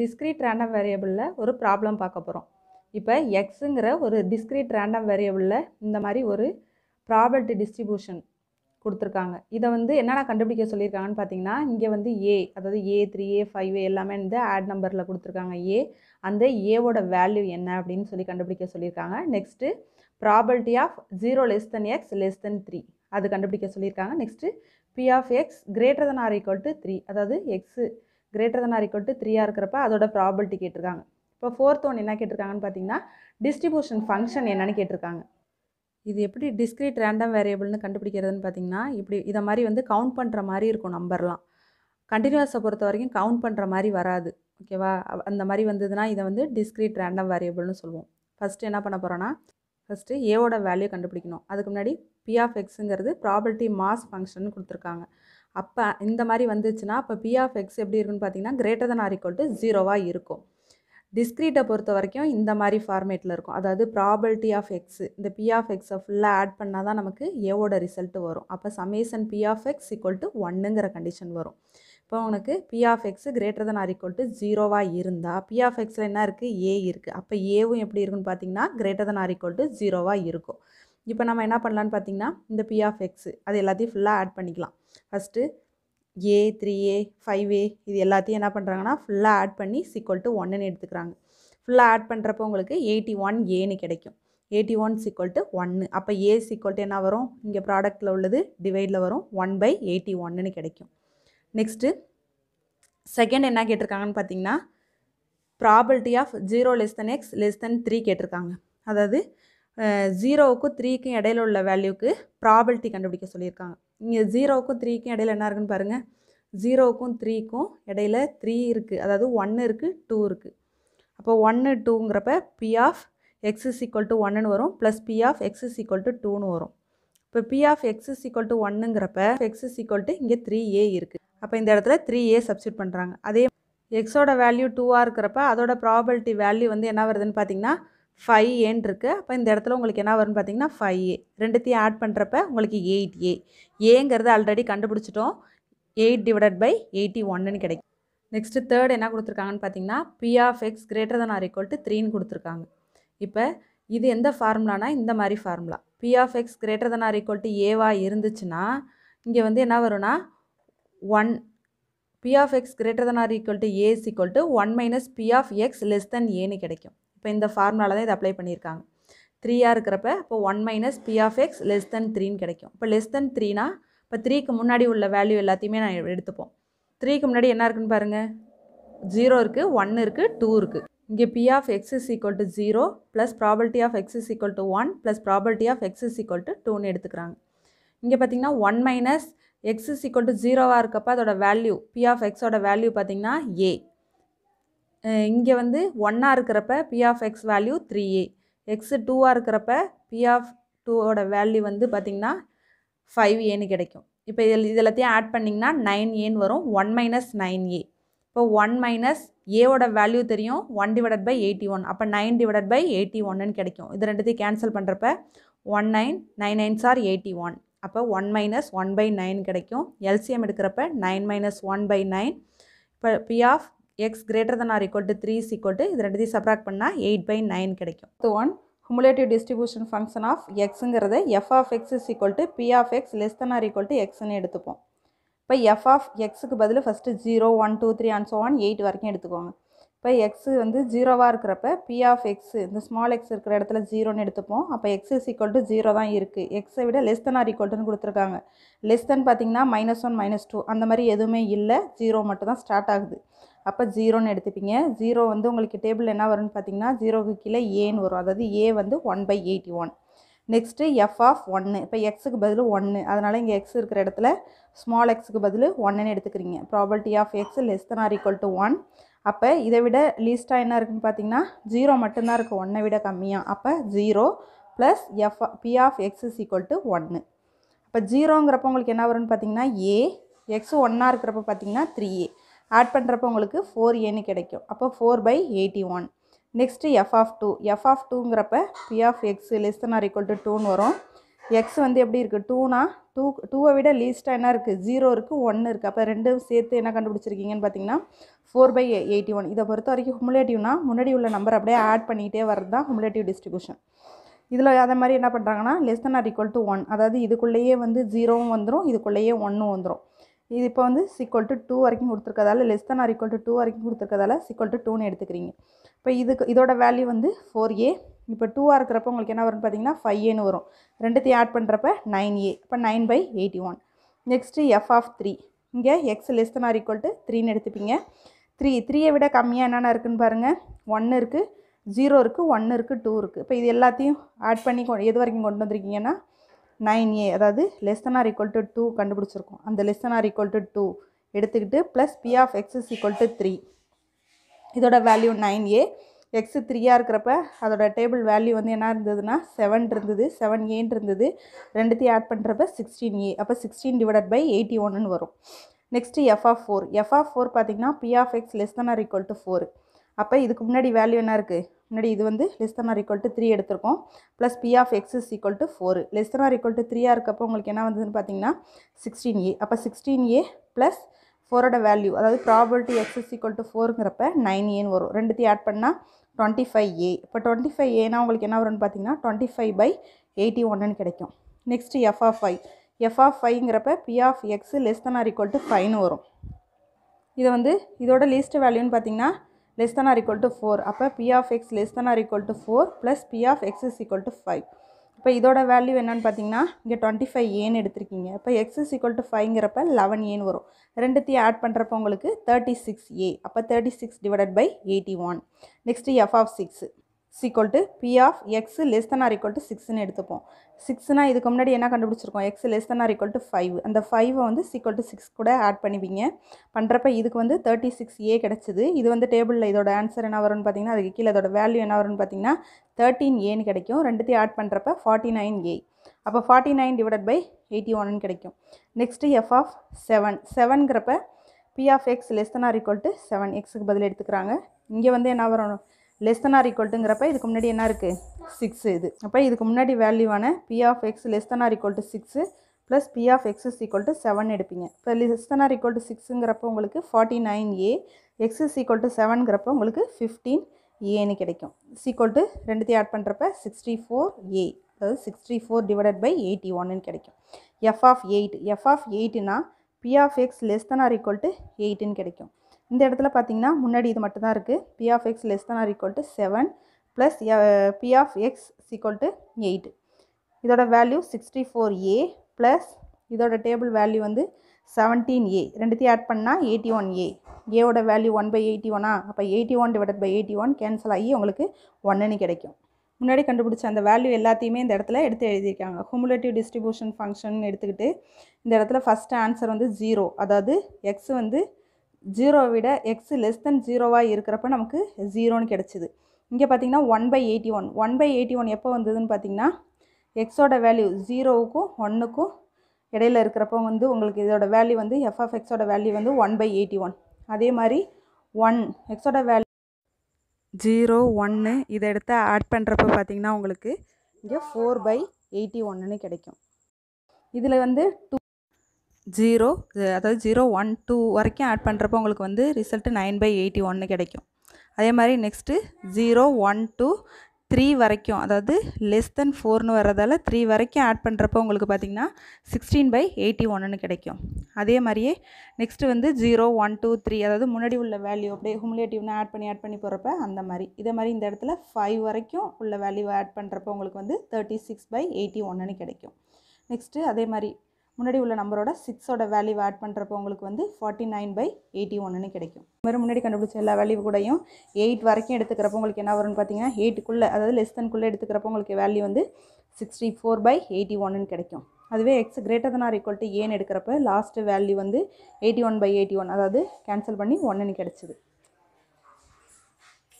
discrete random வேரியபிளில் ஒரு problem பார்க்க போகிறோம் இப்போ எக்ஸுங்கிற ஒரு டிஸ்க்ரீட் ரேண்டம் வேரியபிளில் இந்த மாதிரி ஒரு ப்ராபர்ட்டி டிஸ்ட்ரிபியூஷன் கொடுத்துருக்காங்க இதை வந்து என்னென்ன கண்டுபிடிக்க சொல்லியிருக்காங்கன்னு பார்த்தீங்கன்னா இங்கே வந்து ஏ அதாவது ஏ த்ரீ ஏ ஃபைவ் எல்லாமே வந்து ஆட் நம்பரில் கொடுத்துருக்காங்க ஏ அந்த ஏவோட வேல்யூ என்ன அப்படின்னு சொல்லி கண்டுபிடிக்க சொல்லியிருக்காங்க next property of zero less than X less than three அது கண்டுபிடிக்க சொல்லியிருக்காங்க next P of X greater than or equal to three அதாவது X greater than or equal to த்ரீயாக இருக்கிறப்ப அதோட ப்ராபிலிட்டி கேட்டிருக்காங்க இப்போ ஃபோர்த் ஒன் என்ன கேட்டிருக்காங்கன்னு பார்த்தீங்கன்னா டிஸ்ட்ரிபியூஷன் ஃபங்க்ஷன் என்னென்னு கேட்டிருக்காங்க இது எப்படி டிஸ்கிரீட் ரேண்டம் வேரியபிள்னு கண்டுபிடிக்கிறதுன்னு பார்த்தீங்கன்னா இப்படி இதை மாதிரி வந்து கவுண்ட் பண்ணுற மாதிரி இருக்கும் நம்பர்லாம் கண்டினியூஸை பொறுத்த வரைக்கும் கவுண்ட் பண்ணுற மாதிரி வராது ஓகேவா அந்த மாதிரி வந்ததுன்னா இதை வந்து டிஸ்கிரீட் ரேண்டம் வேரியபிள்னு சொல்லுவோம் ஃபஸ்ட்டு என்ன பண்ண போகிறோன்னா ஃபஸ்ட்டு ஏவோட வேல்யூ கண்டுபிடிக்கணும் அதுக்கு முன்னாடி பி ஆஃப் எக்ஸுங்கிறது ப்ராபர்ட்டி மாஸ் ஃபங்க்ஷன் கொடுத்துருக்காங்க அப்போ இந்த மாதிரி வந்துச்சுன்னா அப்போ பி ஆஃப் எக்ஸ் எப்படி இருக்குன்னு பார்த்தீங்கன்னா greater than or equal to ஜீரோவாக இருக்கும் டிஸ்க்ரீட்டை பொறுத்த வரைக்கும் இந்த மாதிரி ஃபார்மேட்டில் இருக்கும் அதாவது ப்ராபிலிட்டி ஆஃப் எக்ஸ் இந்த பி ஆஃப் எக்ஸை ஃபுல்லாக ஆட் பண்ணால் தான் நமக்கு ஏவோட ரிசல்ட்டு வரும் அப்போ summation P of X equal to ஒன்னுங்கிற கண்டிஷன் வரும் இப்போ உனக்கு P of X greater than or equal to ஜீரோவாக இருந்தால் பி ஆஃப் எக்ஸில் என்ன இருக்குது ஏ இருக்குது அப்போ ஏவும் எப்படி இருக்குன்னு பார்த்தீங்கன்னா greater than or equal to ஜீரோவாக இருக்கும் இப்போ நம்ம என்ன பண்ணலான்னு பார்த்தீங்கன்னா இந்த பி ஆஃப் எக்ஸு அது எல்லாத்தையும் ஃபுல்லாக ஆட் பண்ணிக்கலாம் first A three A five A இது எல்லாத்தையும் என்ன பண்ணுறாங்கன்னா ஃபுல்லாக ஆட் பண்ணி சிக்கல் டு ஒன்னு எடுத்துக்கிறாங்க ஃபுல்லாக ஆட் பண்ணுறப்ப உங்களுக்கு எயிட்டி ஒன் ஏன்னு கிடைக்கும் எயிட்டி ஒன் சிக்கல் டு ஒன்று அப்போ ஏ சிக்கல் டு என்ன வரும் இங்கே ப்ராடக்ட்டில் உள்ளது டிவைடில் வரும் ஒன் பை எயிட்டி ஒன்னு கிடைக்கும் நெக்ஸ்ட்டு செகண்ட் என்ன கேட்டிருக்காங்கன்னு பார்த்தீங்கன்னா property of zero less than X less than three கேட்டிருக்காங்க அதாவது ஜீரோவுக்கும் த்ரீக்கும் இடையில உள்ள வேல்யூக்கு ப்ராபிலிட்டி கண்டுபிடிக்க சொல்லியிருக்காங்க இங்கே ஜீரோவுக்கும் த்ரீக்கும் இடையில என்ன இருக்குன்னு பாருங்கள் ஜீரோவுக்கும் த்ரீக்கும் இடையில த்ரீ இருக்குது அதாவது ஒன்று இருக்குது டூ இருக்குது அப்போ ஒன்று டூங்கிறப்ப P of X is equal to ஒன்னுன்னு வரும் plus P of X is equal to டூன்னு வரும் இப்போ P of X is equal to ஒன்னுங்கிறப்ப எக்ஸ் இஸ் ஈக்குவல் டு இங்கே த்ரீ ஏ இருக்குது அப்போ இந்த இடத்துல த்ரீ ஏ சப்ஸ்டியூட் பண்ணுறாங்க அதே எக்ஸோட வேல்யூ டூவாக இருக்கிறப்ப அதோட ப்ராபிலிட்டி வேல்யூ வந்து என்ன வருதுன்னு பார்த்தீங்கன்னா ஃபைவ் ஏன்னு இருக்குது அப்போ இந்த இடத்துல உங்களுக்கு என்ன வரும்னு பார்த்தீங்கன்னா ஃபைவ் ஏ ரெண்டுத்தையும் ஆட் பண்ணுறப்ப உங்களுக்கு எயிட் ஏ ஏங்கிறது ஆல்ரெடி கண்டுபிடிச்சிட்டோம் எயிட் டிவைடட் பை எயிட்டி ஒன்னு கிடைக்கும் நெக்ஸ்ட்டு தேர்ட் என்ன கொடுத்துருக்காங்கன்னு பார்த்தீங்கன்னா P of X greater than or equal to த்ரீன்னு கொடுத்துருக்காங்க இப்போ இது எந்த ஃபார்முலானா இந்த மாதிரி formula P of X greater than or equal to ஏவாக இருந்துச்சுன்னா இங்கே வந்து என்ன வரும்னா one P of X greater than or equal to A is equal to one minus P of X less than ஏன்னு கிடைக்கும் இப்போ இந்த ஃபார்முலாவில் தான் இதை அப்ளை பண்ணியிருக்காங்க த்ரீயாக இருக்கிறப்ப இப்போ one minus P of X less than த்ரீன்னு கிடைக்கும் இப்போ லெஸ் தென் த்ரீனா இப்போ த்ரீக்கு முன்னாடி உள்ள வேல்யூ எல்லாத்தையுமே நான் எடுத்துப்போம் த்ரீக்கு முன்னாடி என்ன இருக்குன்னு பாருங்கள் ஜீரோ இருக்குது ஒன்று இருக்குது டூ இருக்குது இங்கே P of X is equal to zero plus property of X is equal to one plus property of X is equal to டூன்னு எடுத்துக்கிறாங்க இங்கே பார்த்தீங்கன்னா one minus X is equal to ஜீரோவாக இருக்கப்போ அதோட வேல்யூ பி ஆஃப் எக்ஸோட value பார்த்தீங்கன்னா A இங்கே வந்து ஒன்னாக இருக்கிறப்ப P of X value three A X டூவாக இருக்கிறப்ப பி ஆஃப் டூவோட வேல்யூ வந்து பார்த்திங்கன்னா ஃபைவ் ஏன்னு கிடைக்கும் இப்போ இதில் இது எல்லாத்தையும் ஆட் பண்ணிங்கன்னா நைன் ஏன்னு வரும் ஒன் மைனஸ் நைன் ஏ இப்போ ஒன் மைனஸ் ஏவோட வேல்யூ தெரியும் one divided by eighty one அப்போ நைன் டிவைடட் பை எயிட்டி ஒன்னு கிடைக்கும் இது ரெண்டுத்தையும் கேன்சல் பண்ணுறப்ப one nine nine nine sir eighty one அப்போ one minus one by nine கிடைக்கும் எல்சிஎம் எடுக்கிறப்ப nine minus one by nine இப்போ P of X greater than or equal to த்ரீ is equal to, இது ரண்டுதி சப்ராக்ட் பண்ணால் eight by nine கிடைக்கும் to one function distribution function of f F of X equal to p P of X than or equal to x எக்ஸ்னு எடுத்துப்போம் இப்போ F of எக்ஸுக்கு பதில் first zero one two three and so one eight வரைக்கும் எடுத்துக்கோங்க இப்போ X வந்து ஜீரோவாக இருக்கிறப்ப பி ஆஃப் எக்ஸு இந்த ஸ்மால் எக்ஸ் இருக்கிற இடத்துல ஜீரோன்னு எடுத்துப்போம் அப்போ X is equal to zero தான் இருக்குது எக்ஸை விட லெஸ் தன் ஆர் ஈக்குவல்ட்டுன்னு கொடுத்துருக்காங்க லெஸ் தென் பார்த்திங்கன்னா மைனஸ் ஒன் மைனஸ் டூ அந்த மாதிரி எதுவுமே இல்லை ஜீரோ மட்டும் தான் ஸ்டார்ட் ஆகுது அப்போ ஜீரோன்னு எடுத்துப்பீங்க ஜீரோ வந்து உங்களுக்கு டேபிள் என்ன வரும்னு பார்த்தீங்கன்னா ஜீரோக்கு கீழே ஏன்னு வரும் அதாவது ஏ வந்து one by eighty one next F of ஒன்று இப்போ எக்ஸுக்கு பதில் ஒன்று அதனால் இங்கே எக்ஸ் இருக்கிற இடத்துல ஸ்மால் எக்ஸுக்கு பதில் ஒன்றுன்னு எடுத்துக்கிறீங்க property of X less than or equal to one அப்போ இதை விட லீஸ்ட்டாக என்ன இருக்குதுன்னு பார்த்தீங்கன்னா ஜீரோ மட்டும்தான் இருக்குது ஒன்றை விட கம்மியாக அப்போ zero plus F P of X is equal to ஒன்று இப்போ ஜீரோங்கிறப்ப உங்களுக்கு என்ன வரும்னு பார்த்தீங்கன்னா ஏ எக்ஸ் ஒன்னாக இருக்கிறப்ப பார்த்தீங்கன்னா த்ரீ ஏ ஆட் பண்ணுறப்ப உங்களுக்கு ஃபோர் ஏன்னு கிடைக்கும் அப்போ four by eighty one next F of two F of டூங்கிறப்ப P of X less than or equal to டூன்னு வரும் எக்ஸ் வந்து எப்படி இருக்குது டூனா டூ டூவை விட லீஸ்ட்டாக என்ன இருக்குது ஜீரோ இருக்குது ஒன்று இருக்குது அப்போ ரெண்டும் சேர்த்து என்ன கண்டுபிடிச்சிருக்கீங்கன்னு பார்த்தீங்கன்னா ஃபோர் பை எயிட்டி ஒன் இதை பொறுத்த வரைக்கும் ஹுமுலேட்டிவ்னா முன்னாடி உள்ள நம்பர் அப்படியே ஆட் பண்ணிகிட்டே வர்றது தான் ஹுமுலேட்டிவ் டிஸ்ட்ரிபியூஷன் இதில் அதே மாதிரி என்ன பண்ணுறாங்கன்னா less than or equal to one அதாவது இதுக்குள்ளேயே வந்து ஜீரோவும் வந்துடும் இதுக்குள்ளேயே ஒன்றும் வந்துடும் இது இப்போ வந்து சீக்வல் டு டூ வரைக்கும் கொடுத்துருக்கதால less than or equal to two வரைக்கும் கொடுத்துருக்கதால சீக்வல் டு டூன்னு எடுத்துக்கிறீங்க இப்போ இதுக்கு இதோட வேல்யூ வந்து ஃபோர் ஏ இப்போ டூவாக இருக்கிறப்ப உங்களுக்கு என்ன வரும்னு பார்த்தீங்கன்னா ஃபைவ் ஏன்னு வரும் ரெண்டுத்தையும் ஆட் பண்ணுறப்ப நைன் ஏ இப்போ nine by eighty one next F of three இங்கே X less than or equal to த்ரீன்னு எடுத்துப்பீங்க த்ரீ த்ரீயை விட கம்மியாக என்னென்ன இருக்குதுன்னு பாருங்கள் ஒன்று இருக்குது ஜீரோ இருக்குது ஒன்று இருக்குது டூ இருக்குது இப்போ இது எல்லாத்தையும் ஆட் பண்ணி எது வரைக்கும் கொண்டு வந்திருக்கீங்கன்னா நைன் ஏ அதாவது less than or equal to two கண்டுபிடிச்சிருக்கோம் அந்த less than or equal to two எடுத்துக்கிட்டு plus P of X is equal to three இதோட வேல்யூ நைன் ஏ எக்ஸு த்ரீயாக இருக்கிறப்ப அதோடய டேபிள் வேல்யூ வந்து என்ன இருந்ததுன்னா செவன் இருந்தது செவன் ஏன் இருந்தது ரெண்டுத்தையும் ஆட் பண்ணுறப்ப சிக்ஸ்டீன் ஏ அப்போ சிக்ஸ்டீன் டிவைடட் பை எயிட்டி ஒன்னு வரும் next F of four F of four பார்த்திங்கன்னா P of X less than or equal to four அப்போ இதுக்கு முன்னாடி வேல்யூ என்ன இருக்குது முன்னாடி இது வந்து less than or equal to three எடுத்திருக்கோம் plus P of X is equal to four less than or equal to த்ரீயாக இருக்கப்போ உங்களுக்கு என்ன வந்ததுன்னு பார்த்தீங்கன்னா சிக்ஸ்டீன் ஏ அப்போ சிக்ஸ்டீன் ஏ ப்ளஸ் ஃபோரோட வேல்யூ அதாவது probability X is equal to ஃபோருங்கிறப்ப nine ஏன்னு வரும் ரெண்டுத்தையும் ஆட் பண்ணால் டுவெண்ட்டி ஃபைவ் ஏ இப்போ டுவெண்ட்டி ஃபைவ் ஏன்னா உங்களுக்கு என்ன வரும்னு பார்த்தீங்கன்னா டுவெண்ட்டி ஃபைவ் பை எயிட்டி ஒன்னு கிடைக்கும் next F of five F of ஃபைங்கிறப்ப P of X less than or equal to ஃபைவ்னு வரும் இதை வந்து இதோட லீஸ்ட் வேல்யூன்னு பார்த்தீங்கன்னா less than or equal to four அப்போ P of X less than or equal to four plus P of X is equal to five இப்போ இதோட வேல்யூ என்னென்னு பார்த்தீங்கன்னா இங்கே டுவெண்ட்டி ஃபைவ் ஏன் எடுத்திருக்கீங்க இப்போ எக்ஸ் இஸ் ஈக்குவல் டு ஃபைவ்ங்கிறப்ப லெவன் ஏன் வரும் ரெண்டுத்தையும் ஆட் பண்ணுறப்ப உங்களுக்கு தேர்ட்டி சிக்ஸ் ஏ அப்போ thirty six divided by eighty one next F of six equal to P of X less than or equal to சிக்ஸ்னு எடுத்துப்போம் சிக்ஸ்னா இதுக்கு முன்னாடி என்ன கண்டுபிடிச்சிருக்கோம் X less than or equal to five அந்த 5 வந்து சீக்குவல் டு சிக்ஸ் கூட ஆட் பண்ணிவிங்க பண்ணுறப்ப இதுக்கு வந்து தேர்ட்டி சிக்ஸ் ஏ கிடச்சிது இது வந்து டேபிளில் இதோட ஆன்சர் என்ன வரும்னு பார்த்தீங்கன்னா அதுக்கு கீழே அதோட வேல்யூ என்ன வரும்னு பார்த்தீங்கன்னா 13 ஏன்னு கிடைக்கும் ரெண்டுத்தையும் ஆட் பண்ணுறப்ப ஃபார்ட்டி நைன் ஏ அப்போ forty nine divided by eighty கிடைக்கும் next F of seven P of X seven எடுத்துக்கிறாங்க இங்கே வந்து என்ன வரும் லெஸ் தன் ஆர் ஈக்குவல்ட்டுங்கிறப்ப இதுக்கு முன்னாடி என்ன இருக்குது சிக்ஸு இது அப்போ இதுக்கு முன்னாடி வேல்யூவான P of X less than or equal to six plus P of X is equal to seven எடுப்பீங்க இப்போ less than or equal to சிக்ஸுங்கிறப்போ உங்களுக்கு forty nine A X is equal to உங்களுக்கு ஃபிஃப்டீன் ஏன்னு கிடைக்கும் சீக்குவல் டு ரெண்டுத்தையும் add பண்ணுறப்ப sixty four A அதாவது sixty four divided by eighty ஒன்னு கிடைக்கும் F of eight F of எயிட்னா P of X less than or equal to எயிட்டுன்னு கிடைக்கும் இந்த இடத்துல பார்த்தீங்கன்னா முன்னாடி இது மட்டும் தான் இருக்குது P of X less than or equal to seven plus P of X equal to eight இதோட value sixty four A plus இதோட டேபிள் வேல்யூ வந்து செவன்டீன் ஏ ரெண்டுத்தையும் ஆட் பண்ணால் எயிட்டி ஒன் ஏ ஏவோட வேல்யூ ஒன் பை எயிட்டி ஒனா அப்போ eighty one divided by eighty one cancel ஆகி உங்களுக்கு ஒன்னு கிடைக்கும் முன்னாடி கண்டுபிடிச்ச அந்த வேல்யூ எல்லாத்தையுமே இந்த இடத்துல எடுத்து எழுதியிருக்காங்க ஹூமுலேட்டிவ் டிஸ்ட்ரிபியூஷன் ஃபங்க்ஷன் எடுத்துக்கிட்டு இந்த இடத்துல ஃபஸ்ட்டு ஆன்சர் வந்து ஜீரோ அதாவது எக்ஸ் வந்து ஜீரோ விட எக்ஸ் லெஸ் தென் ஜீரோவாக இருக்கிறப்ப நமக்கு ஜீரோன்னு கிடச்சிது இங்கே பார்த்திங்கன்னா one by eighty one one by eighty one எப்போ வந்ததுன்னு பார்த்திங்கன்னா எக்ஸோட வேல்யூ ஜீரோவுக்கும் ஒன்றுக்கும் இடையில இருக்கிறப்போ வந்து உங்களுக்கு இதோட வேல்யூ வந்து எஃப்எஃப் எக்ஸோட வேல்யூ வந்து ஒன் பை எயிட்டி ஒன் அதே மாதிரி ஒன் எக்ஸோட வேல்யூ ஜீரோ ஒன்று இதை எடுத்து ஆட் பண்ணுறப்ப பார்த்திங்கன்னா உங்களுக்கு இங்கே ஃபோர் பை எயிட்டி ஒன்றுன்னு கிடைக்கும் இதில் வந்து டூ ஜீரோ அதாவது ஜீரோ ஒன் டூ வரைக்கும் ஆட் பண்ணுறப்போ உங்களுக்கு வந்து ரிசல்ட்டு நைன் பை எயிட்டி ஒன்று கிடைக்கும் அதே மாதிரி next zero one two three வரைக்கும் அதாவது லெஸ் தென் ஃபோர்னு வர்றதால த்ரீ வரைக்கும் ஆட் பண்ணுறப்போ உங்களுக்கு பார்த்திங்கன்னா சிக்ஸ்டீன் பை எயிட்டி ஒன்னு கிடைக்கும் அதே மாதிரியே நெக்ஸ்ட்டு வந்து ஜீரோ ஒன் டூ த்ரீ அதாவது முன்னாடி உள்ள வேல்யூ அப்படியே ஹுமிலேட்டிவ்னு ஆட் பண்ணி ஆட் பண்ணி போகிறப்ப அந்த மாதிரி இதே மாதிரி இந்த இடத்துல ஃபைவ் வரைக்கும் உள்ள வேல்யூ ஆட் பண்ணுறப்போ உங்களுக்கு வந்து தேர்ட்டி சிக்ஸ் பை எயிட்டி ஒன்னு கிடைக்கும் நெக்ஸ்ட்டு அதே மாதிரி முன்னாடி உள்ள நம்பரோட சிக்ஸோட வேல்யூ ஆட் பண்ணுறப்போ உங்களுக்கு வந்து ஃபார்ட்டி நைன் பை எயிட்டி ஒன்றுன்னு கிடைக்கும் மாதிரி முன்னாடி கண்டுபிடிச்ச எல்லா வேல்யூ கூடயும் எயிட் வரைக்கும் எடுத்துக்கிறப்போ உங்களுக்கு என்ன வரும்னு பார்த்தீங்கன்னா எயிட்டுக்குள்ளே அதாவது லெஸ் தன்குள்ளே எடுத்துக்கிறப்போ உங்களுக்கு வேல்யூ வந்து சிக்ஸ்டி ஃபோர் பை எயிட்டி ஒன்னு கிடைக்கும் அதுவே X greater than or equal to ஏன்னு எடுக்கிறப்ப லாஸ்ட்டு வேல்யூ வந்து eighty one by eighty one அதாவது கேன்சல் பண்ணி ஒன்றுன்னு கிடச்சிது